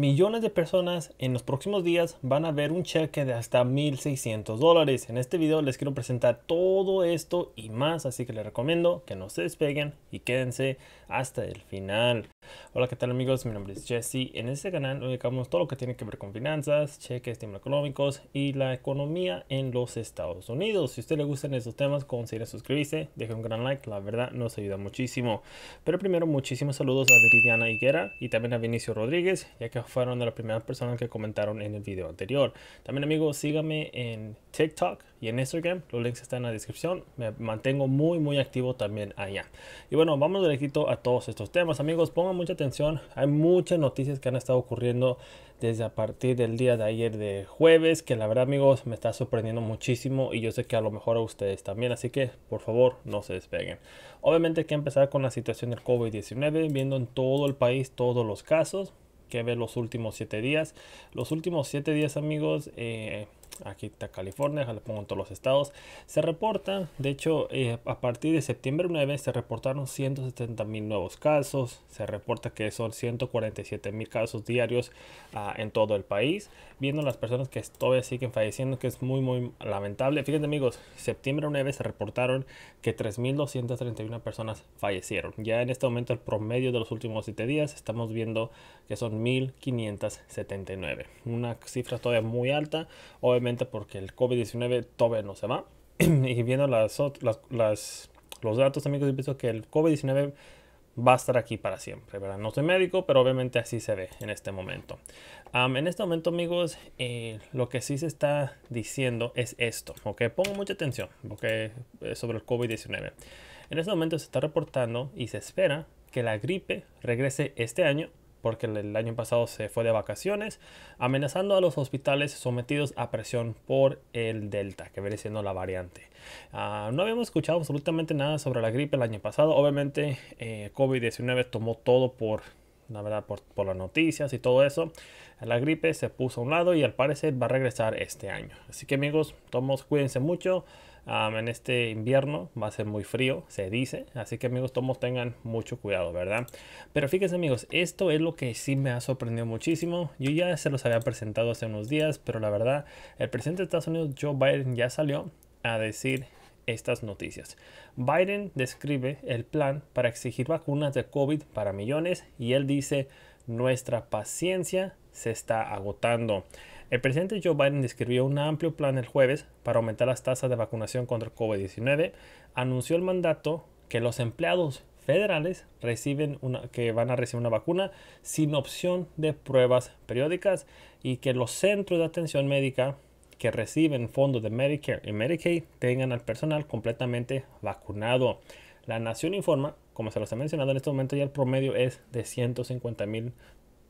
Millones de personas en los próximos días van a ver un cheque de hasta 1.600 dólares. En este video les quiero presentar todo esto y más, así que les recomiendo que no se despeguen y quédense hasta el final. Hola, ¿qué tal amigos? Mi nombre es Jesse. En este canal dedicamos todo lo que tiene que ver con finanzas, cheques, temas económicos y la economía en los Estados Unidos. Si a usted le gustan estos temas, considere suscribirse, deje un gran like, la verdad nos ayuda muchísimo. Pero primero, muchísimos saludos a Viridiana Higuera y también a Vinicio Rodríguez, ya que fueron de las primeras personas que comentaron en el video anterior. También amigos, síganme en TikTok y en Instagram, los links están en la descripción. Me mantengo muy muy activo también allá. Y bueno, vamos directito a todos estos temas amigos, pongan mucha atención, hay muchas noticias que han estado ocurriendo desde a partir del día de ayer de jueves, que la verdad amigos me está sorprendiendo muchísimo y yo sé que a lo mejor a ustedes también, así que por favor no se despeguen. Obviamente hay que empezar con la situación del COVID-19, viendo en todo el país todos los casos, que ver los últimos siete días. Los últimos siete días, amigos, eh, aquí está California, le pongo en todos los estados, se reporta de hecho, eh, a partir de septiembre 9 se reportaron 170 mil nuevos casos, se reporta que son 147 mil casos diarios ah, en todo el país, viendo las personas que todavía siguen falleciendo, que es muy, muy lamentable. Fíjense amigos, septiembre 9 se reportaron que 3.231 personas fallecieron. Ya en este momento el promedio de los últimos 7 días estamos viendo que son 1.579. Una cifra todavía muy alta porque el COVID-19 todavía no se va. y viendo las, las, los datos, amigos, yo pienso que el COVID-19 va a estar aquí para siempre, ¿verdad? No soy médico, pero obviamente así se ve en este momento. en este momento, amigos, eh, lo que sí se está diciendo es esto, ¿ok? Pongo mucha atención, eh, Sobre el COVID-19. En este momento se está reportando y se espera que la gripe regrese este año porque el año pasado se fue de vacaciones, amenazando a los hospitales sometidos a presión por el Delta, que viene siendo la variante. Ah, no habíamos escuchado absolutamente nada sobre la gripe el año pasado. Obviamente, eh, COVID-19 tomó todo por la verdad, por, las noticias y todo eso, la gripe se puso a un lado y al parecer va a regresar este año. Así que amigos, tomos, cuídense mucho. en este invierno va a ser muy frío, se dice. Así que amigos, tomos, tengan mucho cuidado, ¿verdad? Pero fíjense amigos, esto es lo que sí me ha sorprendido muchísimo. Yo ya se los había presentado hace unos días, pero la verdad, el presidente de Estados Unidos, Joe Biden, ya salió a decir estas noticias. Biden describe el plan para exigir vacunas de COVID para millones y él dice nuestra paciencia se está agotando. El presidente Joe Biden describió un amplio plan el jueves para aumentar las tasas de vacunación contra COVID-19. Anunció el mandato que los empleados federales reciben una, que van a recibir una vacuna sin opción de pruebas periódicas y que los centros de atención médica que reciben fondos de Medicare y Medicaid tengan al personal completamente vacunado. La nación informa, como se los he mencionado en este momento, ya el promedio es de 150 mil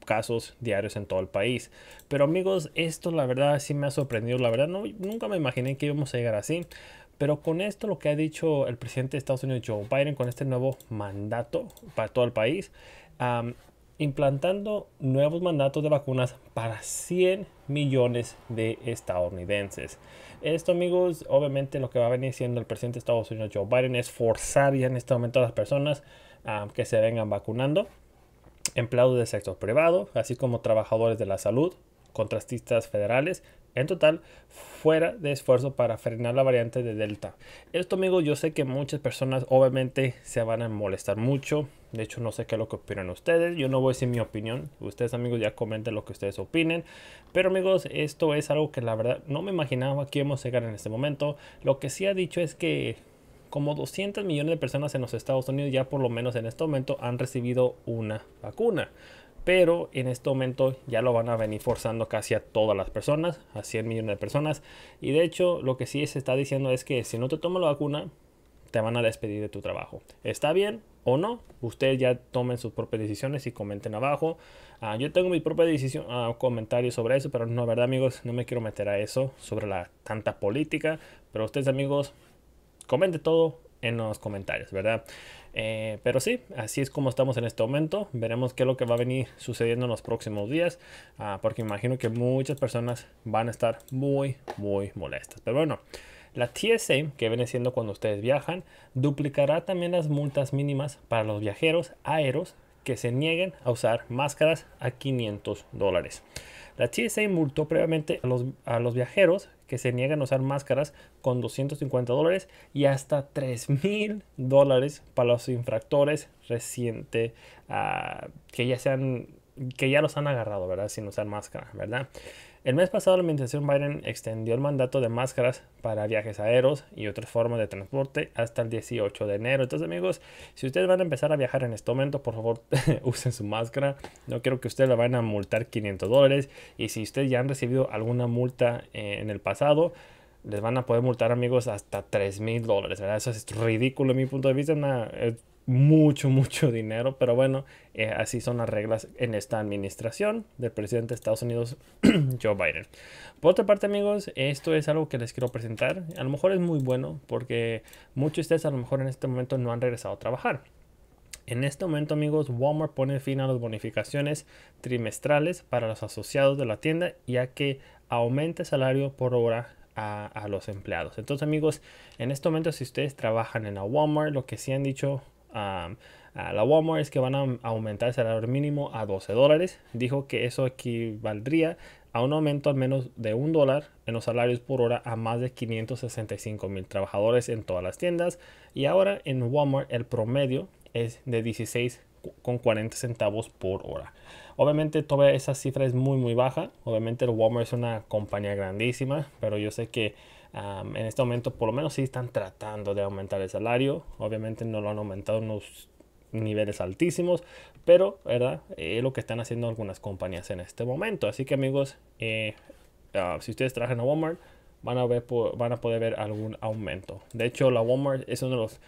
casos diarios en todo el país. Pero amigos, esto la verdad sí me ha sorprendido. La verdad no, nunca me imaginé que íbamos a llegar así. Pero con esto lo que ha dicho el presidente de Estados Unidos, Joe Biden, con este nuevo mandato para todo el país, implantando nuevos mandatos de vacunas para 100 millones de estadounidenses. Esto, amigos, obviamente lo que va a venir siendo el presidente de Estados Unidos, Joe Biden, es forzar ya en este momento a las personas ah, que se vengan vacunando, empleados del sector privado, así como trabajadores de la salud, contrastistas federales en total fuera de esfuerzo para frenar la variante de Delta. Esto, amigos, yo sé que muchas personas obviamente se van a molestar mucho. De hecho, no sé qué es lo que opinan ustedes. Yo no voy a decir mi opinión. Ustedes, amigos, ya comenten lo que ustedes opinen. Pero, amigos, esto es algo que la verdad no me imaginaba que íbamos a llegar en este momento. Lo que sí ha dicho es que como 200 millones de personas en los Estados Unidos ya por lo menos en este momento han recibido una vacuna pero en este momento ya lo van a venir forzando casi a todas las personas, a 100 millones de personas. Y de hecho, lo que sí se está diciendo es que si no te tomas la vacuna, te van a despedir de tu trabajo. ¿Está bien o no? Ustedes ya tomen sus propias decisiones y comenten abajo. Ah, yo tengo mi propia decisión, un ah, comentario sobre eso, pero no, verdad amigos, no me quiero meter a eso sobre la tanta política. Pero ustedes amigos, comenten todo en los comentarios, ¿verdad? Eh, pero sí, así es como estamos en este momento. Veremos qué es lo que va a venir sucediendo en los próximos días, ah, porque imagino que muchas personas van a estar muy, muy molestas. Pero bueno, la TSA, que viene siendo cuando ustedes viajan, duplicará también las multas mínimas para los viajeros aéreos que se nieguen a usar máscaras a 500 dólares. La TSA multó previamente a los, a los viajeros que se niegan a usar máscaras con 250 dólares y hasta 3 mil dólares para los infractores reciente ah, que ya sean que ya los han agarrado, ¿verdad? Sin usar máscara, ¿verdad? El mes pasado la administración Biden extendió el mandato de máscaras para viajes aéreos y otras formas de transporte hasta el 18 de enero. Entonces amigos, si ustedes van a empezar a viajar en este momento, por favor usen su máscara. No quiero que ustedes la vayan a multar 500 dólares. Y si ustedes ya han recibido alguna multa eh, en el pasado, les van a poder multar amigos hasta 3 mil dólares. Eso es ridículo en mi punto de vista. Una, mucho, mucho dinero, pero bueno, eh, así son las reglas en esta administración del presidente de Estados Unidos, Joe Biden. Por otra parte, amigos, esto es algo que les quiero presentar. A lo mejor es muy bueno porque muchos de ustedes a lo mejor en este momento no han regresado a trabajar. En este momento, amigos, Walmart pone fin a las bonificaciones trimestrales para los asociados de la tienda, ya que aumenta el salario por hora a, a, los empleados. Entonces, amigos, en este momento, si ustedes trabajan en la Walmart, lo que sí han dicho a la Walmart es que van a aumentar el salario mínimo a 12 dólares. Dijo que eso equivaldría a un aumento al menos de un dólar en los salarios por hora a más de 565 mil trabajadores en todas las tiendas. Y ahora en Walmart el promedio es de 16 con 40 centavos por hora. Obviamente toda esa cifra es muy muy baja. Obviamente el Walmart es una compañía grandísima, pero yo sé que en este momento por lo menos sí están tratando de aumentar el salario. Obviamente no lo han aumentado unos niveles altísimos, pero ¿verdad? es lo que están haciendo algunas compañías en este momento. Así que amigos, eh, ah, si ustedes trabajan a Walmart, van a, ver, van a poder ver algún aumento. De hecho, la Walmart es uno de los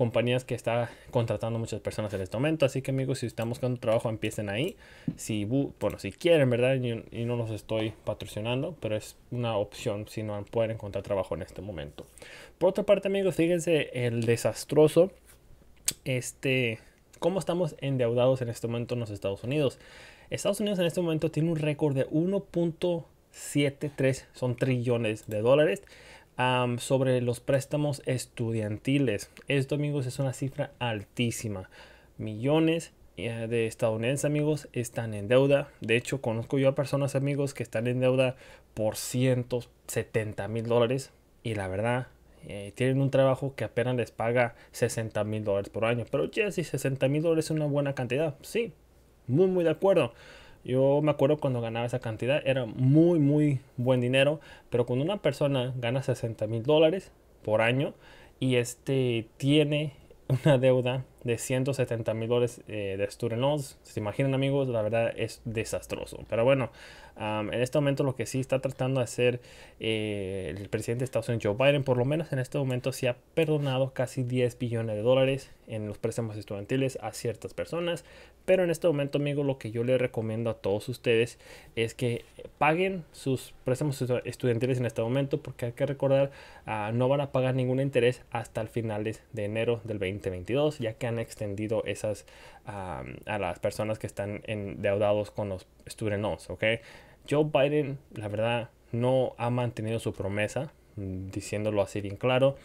compañías que está contratando muchas personas en este momento. Así que amigos, si están buscando trabajo, empiecen ahí. Si, bueno, si quieren, ¿verdad? Y, no los estoy patrocinando, pero es una opción si no pueden encontrar trabajo en este momento. Por otra parte, amigos, fíjense el desastroso, este, cómo estamos endeudados en este momento en los Estados Unidos. Estados Unidos en este momento tiene un récord de 1.73, son trillones de dólares sobre los préstamos estudiantiles. Esto, amigos, es una cifra altísima. Millones eh, de estadounidenses, amigos, están en deuda. De hecho, conozco yo a personas, amigos, que están en deuda por setenta mil dólares. Y la verdad, eh, tienen un trabajo que apenas les paga 60 mil dólares por año. Pero ya si 60 mil dólares es una buena cantidad, sí, muy, muy de acuerdo. Yo me acuerdo cuando ganaba esa cantidad, era muy, muy buen dinero, pero cuando una persona gana 60 mil dólares por año y este tiene una deuda de 170 mil dólares eh, de student loans. Se imaginan amigos, la verdad es desastroso. Pero bueno, en este momento lo que sí está tratando de hacer eh, el presidente de Estados Unidos, Joe Biden, por lo menos en este momento sí ha perdonado casi 10 billones de dólares en los préstamos estudiantiles a ciertas personas. Pero en este momento amigo lo que yo le recomiendo a todos ustedes es que paguen sus préstamos estudiantiles en este momento porque hay que recordar, ah, no van a pagar ningún interés hasta el finales de enero del 2022, ya que extendido esas a las personas que están endeudados con los student ¿ok? Joe Biden, la verdad, no ha mantenido su promesa, mm, diciéndolo así bien claro,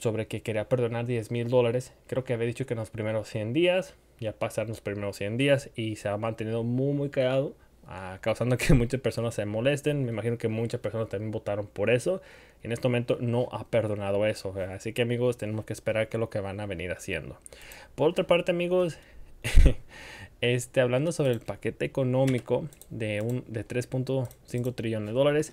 sobre que quería perdonar 10 mil dólares. Creo que había dicho que en los primeros 100 días, ya pasaron los primeros 100 días y se ha mantenido muy, muy callado causando que muchas personas se molesten. Me imagino que muchas personas también votaron por eso. en este momento no ha perdonado eso. Así que amigos, tenemos que esperar qué es lo que van a venir haciendo. Por otra parte, amigos, este, hablando sobre el paquete económico de, de 3.5 trillones de dólares,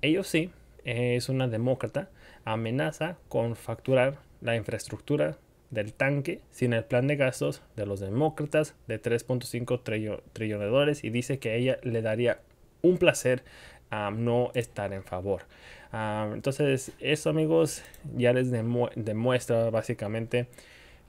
ellos sí, es una demócrata, amenaza con facturar la infraestructura del tanque sin el plan de gastos de los demócratas de 3.5 trillones de dólares y dice que ella le daría un placer a no estar en favor. entonces, eso amigos ya les demuestra básicamente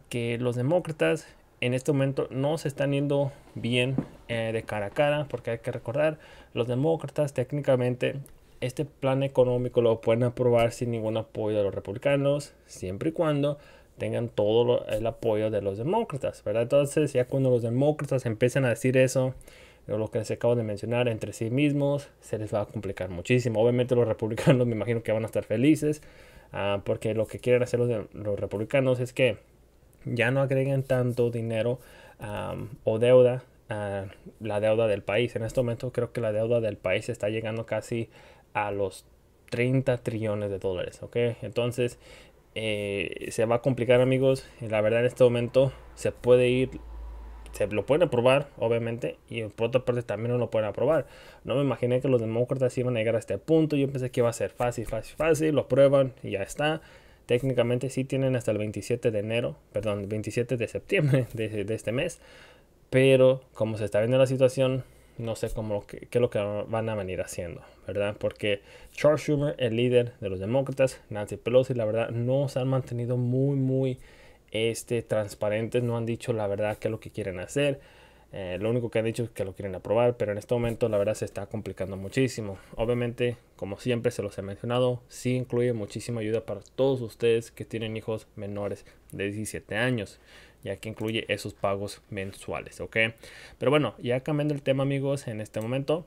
que los demócratas en este momento no se están yendo bien eh, de cara a cara, porque hay que recordar, los demócratas técnicamente este plan económico lo pueden aprobar sin ningún apoyo de los republicanos, siempre y cuando tengan todo el apoyo de los demócratas, ¿verdad? Entonces, ya cuando los demócratas empiezan a decir eso, lo que les acabo de mencionar, entre sí mismos, se les va a complicar muchísimo. Obviamente los republicanos me imagino que van a estar felices, ah, porque lo que quieren hacer los, republicanos es que ya no agreguen tanto dinero o deuda a la deuda del país. En este momento creo que la deuda del país está llegando casi a los 30 trillones de dólares, ¿ok? Entonces, eh, se va a complicar amigos. La verdad en este momento se puede ir se lo pueden aprobar, obviamente, y por otra parte también no lo pueden aprobar. No me imaginé que los demócratas iban a llegar a este punto. Yo pensé que iba a ser fácil, fácil, fácil, lo prueban y ya está. Técnicamente sí tienen hasta el 27 de enero, perdón, 27 de septiembre de este mes. Pero como se está viendo la situación, no sé cómo, qué, es lo que van a venir haciendo, ¿verdad? Porque Charles Schumer, el líder de los demócratas, Nancy Pelosi, la verdad, no se han mantenido muy, muy este, transparentes, no han dicho la verdad qué es lo que quieren hacer. Eh, lo único que han dicho es que lo quieren aprobar, pero en este momento la verdad se está complicando muchísimo. Obviamente, como siempre se los he mencionado, sí incluye muchísima ayuda para todos ustedes que tienen hijos menores de 17 años ya que incluye esos pagos mensuales, ¿ok? Pero bueno, ya cambiando el tema amigos, en este momento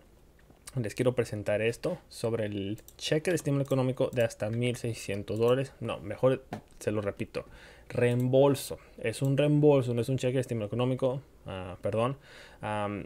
les quiero presentar esto sobre el cheque de estímulo económico de hasta 1.600 dólares. No, mejor se lo repito, reembolso. Es un reembolso, no es un cheque de estímulo económico, ah, perdón,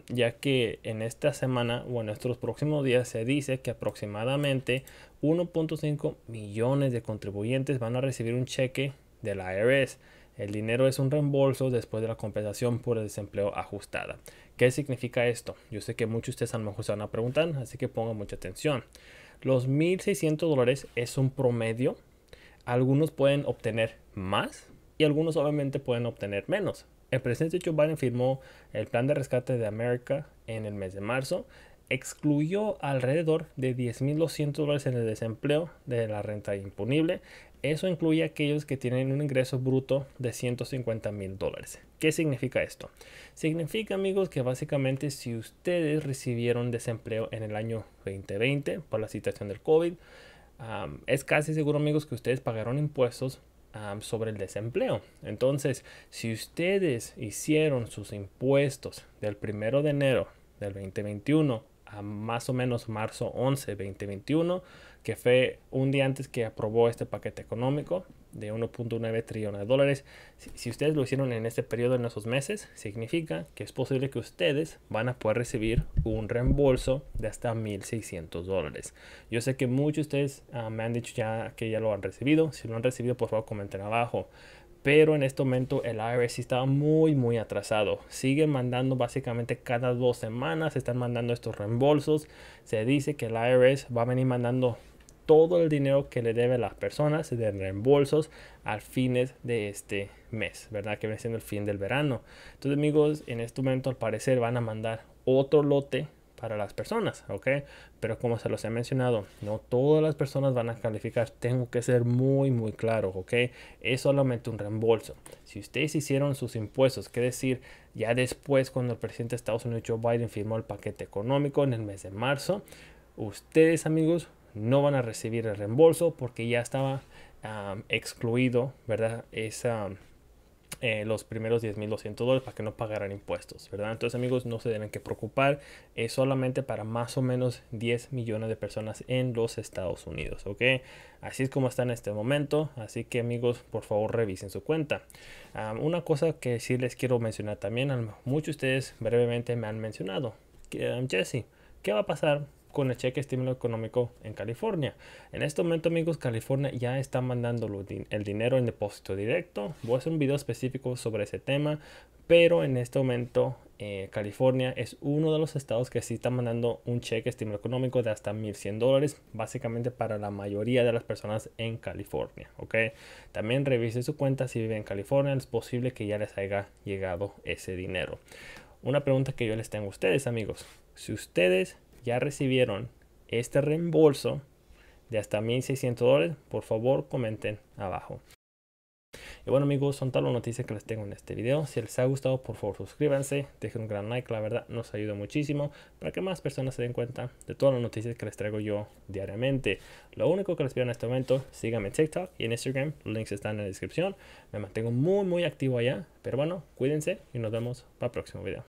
ya que en esta semana o en estos próximos días se dice que aproximadamente 1.5 millones de contribuyentes van a recibir un cheque de la IRS el dinero es un reembolso después de la compensación por el desempleo ajustada. ¿Qué significa esto? Yo sé que muchos de ustedes a lo mejor se van a preguntar, así que pongan mucha atención. Los 1.600 dólares es un promedio. Algunos pueden obtener más y algunos obviamente pueden obtener menos. El presidente Joe Biden firmó el plan de rescate de América en el mes de marzo. Excluyó alrededor de 10.200 dólares en el desempleo de la renta imponible. Eso incluye aquellos que tienen un ingreso bruto de 150 mil dólares. ¿Qué significa esto? Significa, amigos, que básicamente si ustedes recibieron desempleo en el año 2020 por la situación del COVID, es casi seguro, amigos, que ustedes pagaron impuestos sobre el desempleo. Entonces, si ustedes hicieron sus impuestos del 1 de enero del 2021 a más o menos marzo 11, 2021, que fue un día antes que aprobó este paquete económico de 1.9 trillones de dólares. Si, ustedes lo hicieron en este periodo, en esos meses, significa que es posible que ustedes van a poder recibir un reembolso de hasta 1.600 dólares. Yo sé que muchos de ustedes ah, me han dicho ya que ya lo han recibido. Si lo han recibido, por favor, comenten abajo pero en este momento el IRS está muy muy atrasado. Siguen mandando básicamente cada dos semanas, están mandando estos reembolsos. Se dice que el IRS va a venir mandando todo el dinero que le debe a las personas de reembolsos al fines de este mes, ¿verdad? Que viene siendo el fin del verano. Entonces, amigos, en este momento al parecer van a mandar otro lote para las personas, ¿ok? Pero como se los he mencionado, no todas las personas van a calificar. Tengo que ser muy, muy claro, ¿ok? Es solamente un reembolso. Si ustedes hicieron sus impuestos, que decir, ya después cuando el presidente de Estados Unidos, Joe Biden, firmó el paquete económico en el mes de marzo, ustedes, amigos, no van a recibir el reembolso porque ya estaba excluido, ¿verdad? Esa, eh, los primeros 10.200 dólares para que no pagaran impuestos, ¿verdad? Entonces amigos, no se deben que preocupar, es solamente para más o menos 10 millones de personas en los Estados Unidos, ¿ok? Así es como está en este momento, así que amigos, por favor revisen su cuenta. una cosa que sí les quiero mencionar también, muchos de ustedes brevemente me han mencionado, que, Jesse, ¿qué va a pasar con el cheque estímulo económico en California. En este momento, amigos, California ya está mandando el dinero en depósito directo. Voy a hacer un video específico sobre ese tema, pero en este momento eh, California es uno de los estados que sí está mandando un cheque estímulo económico de hasta 1.100 dólares, básicamente para la mayoría de las personas en California. ¿ok? También revise su cuenta si vive en California, es posible que ya les haya llegado ese dinero. Una pregunta que yo les tengo a ustedes, amigos. Si ustedes ya recibieron este reembolso de hasta 1.600 dólares, por favor comenten abajo. Y bueno amigos, son todas las noticias que les tengo en este video. Si les ha gustado, por favor suscríbanse, dejen un gran like, la verdad nos ayuda muchísimo para que más personas se den cuenta de todas las noticias que les traigo yo diariamente. Lo único que les pido en este momento, síganme en TikTok y en Instagram, los links están en la descripción. Me mantengo muy muy activo allá, pero bueno, cuídense y nos vemos para el próximo video.